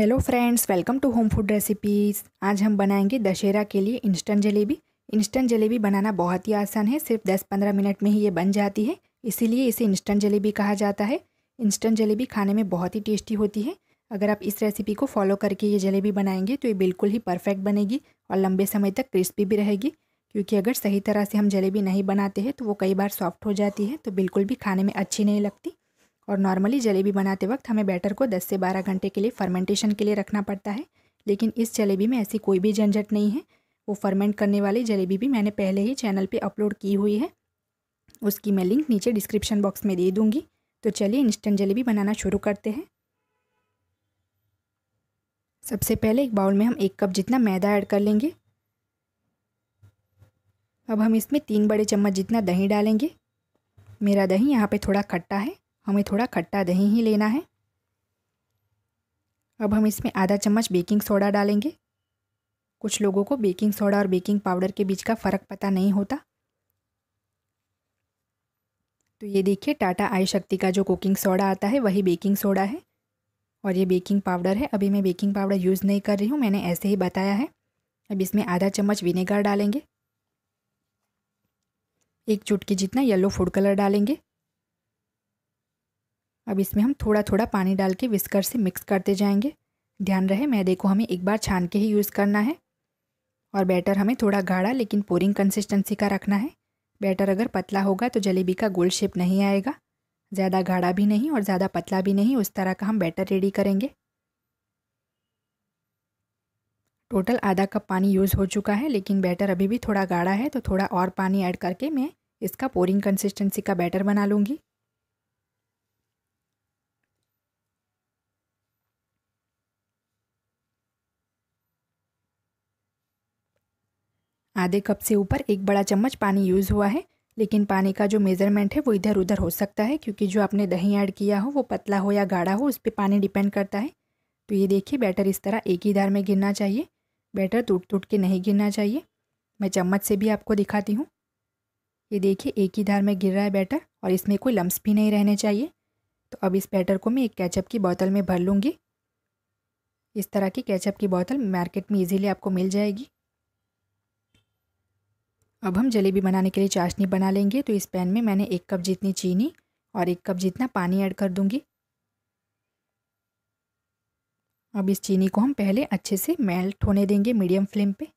hello friends welcome to home food recipes आज हम बनाएंगे दशहरा के लिए इंस्टेंट जलेबी इंस्टेंट जलेबी बनाना बहुत ही आसान है सिर्फ 10-15 मिनट में ही ये बन जाती है इसीलिए इसे इंस्टेंट जलेबी कहा जाता है इंस्टेंट जलेबी खाने में बहुत ही टेस्टी होती है अगर आप इस रेसिपी को फॉलो करके ये जलेबी बनाएंगे तो ये बिल्कुल ही परफेक्ट बनेगी और लंबे समय तक क्रिस्पी भी रहेगी क्योंकि अगर सही तरह से हम जलेबी नहीं बनाते हैं तो वो कई बार सॉफ्ट हो जाती है तो बिल्कुल भी खाने में अच्छी नहीं लगती और नॉर्मली जलेबी बनाते वक्त हमें बैटर को 10 से 12 घंटे के लिए फर्मेंटेशन के लिए रखना पड़ता है लेकिन इस जलेबी में ऐसी कोई भी झंझट नहीं है वो फर्मेंट करने वाली जलेबी भी मैंने पहले ही चैनल पे अपलोड की हुई है उसकी मैं लिंक नीचे डिस्क्रिप्शन बॉक्स में दे दूँगी तो चलिए इंस्टेंट जलेबी बनाना शुरू करते हैं सबसे पहले एक बाउल में हम एक कप जितना मैदा ऐड कर लेंगे अब हम इसमें तीन बड़े चम्मच जितना दही डालेंगे मेरा दही यहाँ पे थोड़ा खट्टा है हमें थोड़ा खट्टा दही ही लेना है अब हम इसमें आधा चम्मच बेकिंग सोडा डालेंगे कुछ लोगों को बेकिंग सोडा और बेकिंग पाउडर के बीच का फ़र्क पता नहीं होता तो ये देखिए टाटा आई शक्ति का जो कुकिंग सोडा आता है वही बेकिंग सोडा है और ये बेकिंग पाउडर है अभी मैं बेकिंग पाउडर यूज़ नहीं कर रही हूँ मैंने ऐसे ही बताया है अब इसमें आधा चम्मच विनेगर डालेंगे एक चुटकी जितना येलो फूड कलर डालेंगे अब इसमें हम थोड़ा थोड़ा पानी डाल के विस्कर से मिक्स करते जाएंगे ध्यान रहे मैदे को हमें एक बार छान के ही यूज़ करना है और बैटर हमें थोड़ा गाढ़ा लेकिन पोरिंग कंसिस्टेंसी का रखना है बैटर अगर पतला होगा तो जलेबी का गोल शेप नहीं आएगा ज़्यादा गाढ़ा भी नहीं और ज़्यादा पतला भी नहीं उस तरह का हम बैटर रेडी करेंगे टोटल आधा कप पानी यूज़ हो चुका है लेकिन बैटर अभी भी थोड़ा गाढ़ा है तो थोड़ा और पानी ऐड करके मैं इसका पोरिंग कंसिस्टेंसी का बैटर बना लूँगी आधे कप से ऊपर एक बड़ा चम्मच पानी यूज़ हुआ है लेकिन पानी का जो मेज़रमेंट है वो इधर उधर हो सकता है क्योंकि जो आपने दही ऐड किया हो वो पतला हो या गाढ़ा हो उस पर पानी डिपेंड करता है तो ये देखिए बैटर इस तरह एक ही धार में गिरना चाहिए बैटर टूट टूट के नहीं गिरना चाहिए मैं चम्मच से भी आपको दिखाती हूँ ये देखिए एक ही धार में गिर रहा है बैटर और इसमें कोई लम्स भी नहीं रहने चाहिए तो अब इस बैटर को मैं एक कैचअप की बोतल में भर लूँगी इस तरह की कैचअप की बोतल मार्केट में इजीली आपको मिल जाएगी अब हम जलेबी बनाने के लिए चाशनी बना लेंगे तो इस पैन में मैंने एक कप जितनी चीनी और एक कप जितना पानी ऐड कर दूंगी अब इस चीनी को हम पहले अच्छे से मेल्ट होने देंगे मीडियम फ्लेम पे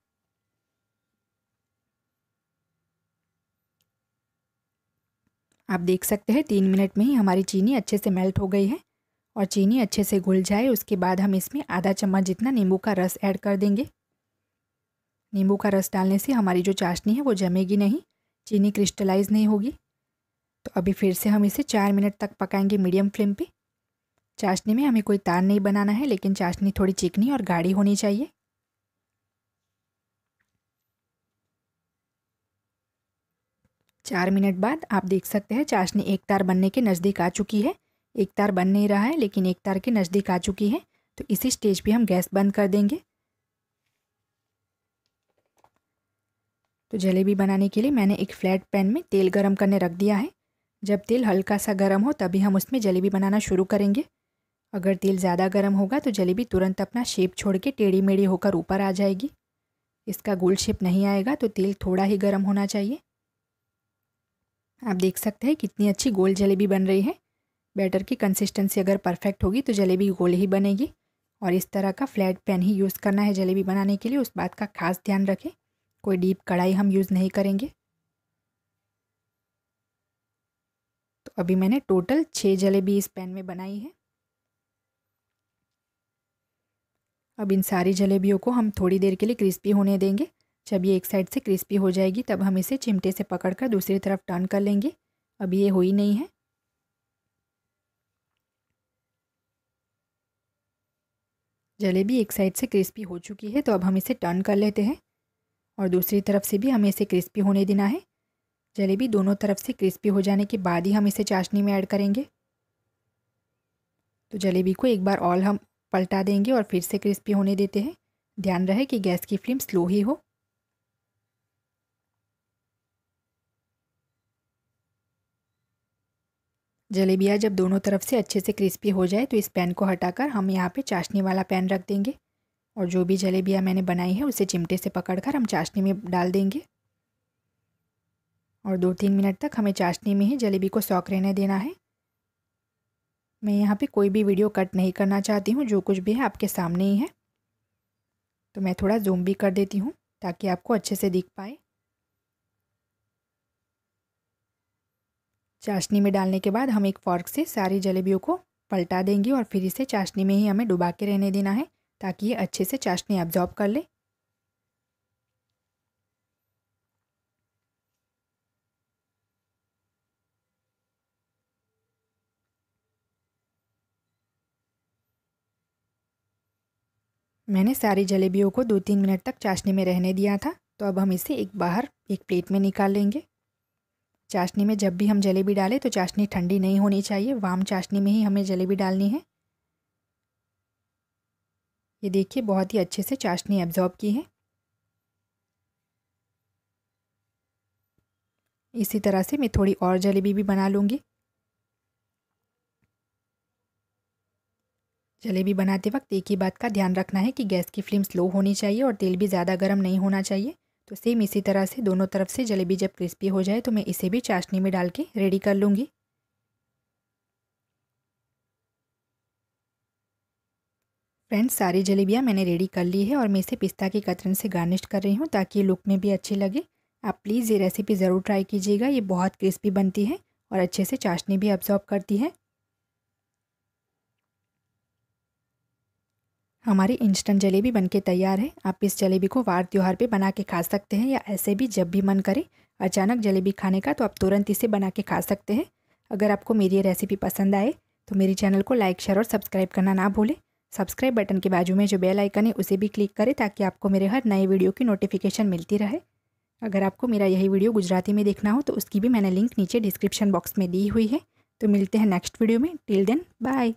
आप देख सकते हैं तीन मिनट में ही हमारी चीनी अच्छे से मेल्ट हो गई है और चीनी अच्छे से घुल जाए उसके बाद हम इसमें आधा चम्मच जितना नींबू का रस ऐड कर देंगे नींबू का रस डालने से हमारी जो चाशनी है वो जमेगी नहीं चीनी क्रिस्टलाइज नहीं होगी तो अभी फिर से हम इसे चार मिनट तक पकाएंगे मीडियम फ्लेम पे चाशनी में हमें कोई तार नहीं बनाना है लेकिन चाशनी थोड़ी चिकनी और गाढ़ी होनी चाहिए चार मिनट बाद आप देख सकते हैं चाशनी एक तार बनने के नज़दीक आ चुकी है एक तार बन नहीं रहा है लेकिन एक तार के नज़दीक आ चुकी है तो इसी स्टेज पे हम गैस बंद कर देंगे तो जलेबी बनाने के लिए मैंने एक फ्लैट पैन में तेल गरम करने रख दिया है जब तेल हल्का सा गरम हो तभी हम उसमें जलेबी बनाना शुरू करेंगे अगर तेल ज़्यादा गर्म होगा तो जलेबी तुरंत अपना शेप छोड़ के टेढ़ी मेढ़ी होकर ऊपर आ जाएगी इसका गोल शेप नहीं आएगा तो तेल थोड़ा ही गर्म होना चाहिए आप देख सकते हैं कितनी अच्छी गोल जलेबी बन रही है बैटर की कंसिस्टेंसी अगर परफेक्ट होगी तो जलेबी गोल ही बनेगी और इस तरह का फ्लैट पैन ही यूज़ करना है जलेबी बनाने के लिए उस बात का खास ध्यान रखें कोई डीप कढ़ाई हम यूज़ नहीं करेंगे तो अभी मैंने टोटल छः जलेबी इस पैन में बनाई है अब इन सारी जलेबियों को हम थोड़ी देर के लिए क्रिस्पी होने देंगे जब ये एक साइड से क्रिस्पी हो जाएगी तब हम इसे चिमटे से पकड़कर दूसरी तरफ टर्न कर लेंगे अभी ये हुई नहीं है जलेबी एक साइड से क्रिस्पी हो चुकी है तो अब हम इसे टर्न कर लेते हैं और दूसरी तरफ से भी हमें इसे क्रिस्पी होने देना है जलेबी दोनों तरफ से क्रिस्पी हो जाने के बाद ही हम इसे चाशनी में ऐड करेंगे तो जलेबी को एक बार ऑल हम पलटा देंगे और फिर से क्रिस्पी होने देते हैं ध्यान रहे कि गैस की फ्लेम स्लो ही हो जलेबियाँ जब दोनों तरफ से अच्छे से क्रिस्पी हो जाए तो इस पैन को हटाकर हम यहाँ पे चाशनी वाला पैन रख देंगे और जो भी जलेबियाँ मैंने बनाई है उसे चिमटे से पकड़कर हम चाशनी में डाल देंगे और दो तीन मिनट तक हमें चाशनी में ही जलेबी को सौक रहने देना है मैं यहाँ पे कोई भी वीडियो कट नहीं करना चाहती हूँ जो कुछ भी है आपके सामने ही है तो मैं थोड़ा जूम भी कर देती हूँ ताकि आपको अच्छे से दिख पाए चाशनी में डालने के बाद हम एक फॉर्क से सारी जलेबियों को पलटा देंगे और फिर इसे चाशनी में ही हमें डुबा के रहने देना है ताकि ये अच्छे से चाशनी एब्जॉर्ब कर ले मैंने सारी जलेबियों को दो तीन मिनट तक चाशनी में रहने दिया था तो अब हम इसे एक बाहर एक प्लेट में निकाल लेंगे चाशनी में जब भी हम जलेबी डालें तो चाशनी ठंडी नहीं होनी चाहिए वाम चाशनी में ही हमें जलेबी डालनी है ये देखिए बहुत ही अच्छे से चाशनी एब्जॉर्ब की है इसी तरह से मैं थोड़ी और जलेबी भी बना लूँगी जलेबी बनाते वक्त एक ही बात का ध्यान रखना है कि गैस की फ्लेम स्लो होनी चाहिए और तेल भी ज़्यादा गर्म नहीं होना चाहिए तो सेम इसी तरह से दोनों तरफ से जलेबी जब क्रिस्पी हो जाए तो मैं इसे भी चाशनी में डाल के रेडी कर लूँगी फ्रेंड्स सारी जलेबियाँ मैंने रेडी कर ली है और मैं इसे पिस्ता के कतरन से गार्निश कर रही हूँ ताकि लुक में भी अच्छी लगे आप प्लीज़ ये रेसिपी ज़रूर ट्राई कीजिएगा ये बहुत क्रिस्पी बनती है और अच्छे से चाशनी भी अब्जॉर्ब करती है हमारी इंस्टेंट जलेबी बनके तैयार है आप इस जलेबी को वार त्यौहार पे बना के खा सकते हैं या ऐसे भी जब भी मन करे अचानक जलेबी खाने का तो आप तुरंत इसे बना के खा सकते हैं अगर आपको मेरी ये रेसिपी पसंद आए तो मेरे चैनल को लाइक शेयर और सब्सक्राइब करना ना भूलें सब्सक्राइब बटन के बाजू में जो बेल आइकन है उसे भी क्लिक करें ताकि आपको मेरे हर नए वीडियो की नोटिफिकेशन मिलती रहे अगर आपको मेरा यही वीडियो गुजराती में देखना हो तो उसकी भी मैंने लिंक नीचे डिस्क्रिप्शन बॉक्स में दी हुई है तो मिलते हैं नेक्स्ट वीडियो में टिल देन बाय